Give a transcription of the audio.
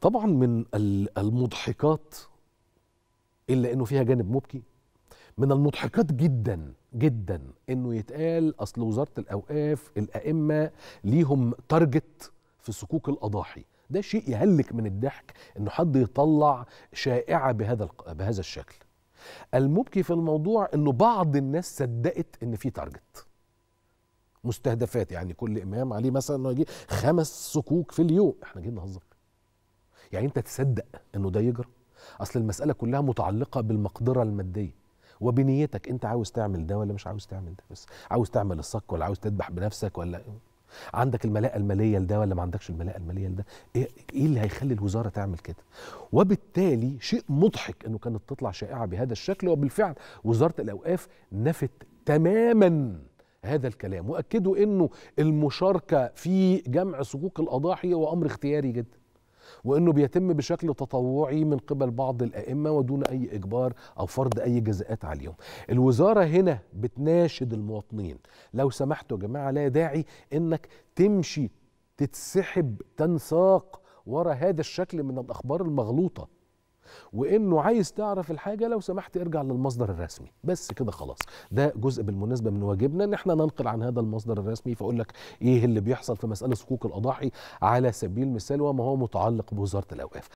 طبعا من المضحكات الا انه فيها جانب مبكي من المضحكات جدا جدا انه يتقال اصل وزاره الاوقاف الائمه ليهم تارجت في سكوك الاضاحي ده شيء يهلك من الضحك انه حد يطلع شائعه بهذا بهذا الشكل المبكي في الموضوع انه بعض الناس صدقت ان في تارجت مستهدفات يعني كل امام عليه مثلا انه يجيب خمس سكوك في اليوم احنا جايين نهزر يعني انت تصدق انه ده يجرى اصل المساله كلها متعلقه بالمقدره الماديه وبنيتك انت عاوز تعمل ده ولا مش عاوز تعمل ده بس عاوز تعمل الصك ولا عاوز تذبح بنفسك ولا عندك الملاءه الماليه لده ولا ما عندكش الملاءه الماليه لده ايه, إيه اللي هيخلي الوزاره تعمل كده وبالتالي شيء مضحك انه كانت تطلع شائعه بهذا الشكل وبالفعل وزاره الاوقاف نفت تماما هذا الكلام واكدوا انه المشاركه في جمع صكوك الاضاحي هو امر اختياري جدا وانه بيتم بشكل تطوعي من قبل بعض الائمه ودون اي اجبار او فرض اي جزاءات عليهم الوزاره هنا بتناشد المواطنين لو سمحتوا يا جماعه لا داعي انك تمشي تتسحب تنساق ورا هذا الشكل من الاخبار المغلوطه وانه عايز تعرف الحاجه لو سمحت ارجع للمصدر الرسمي بس كده خلاص ده جزء بالمناسبه من واجبنا ان احنا ننقل عن هذا المصدر الرسمي فاقول لك ايه اللي بيحصل في مساله صكوك الاضاحي على سبيل المثال وما هو متعلق بوزاره الاوقاف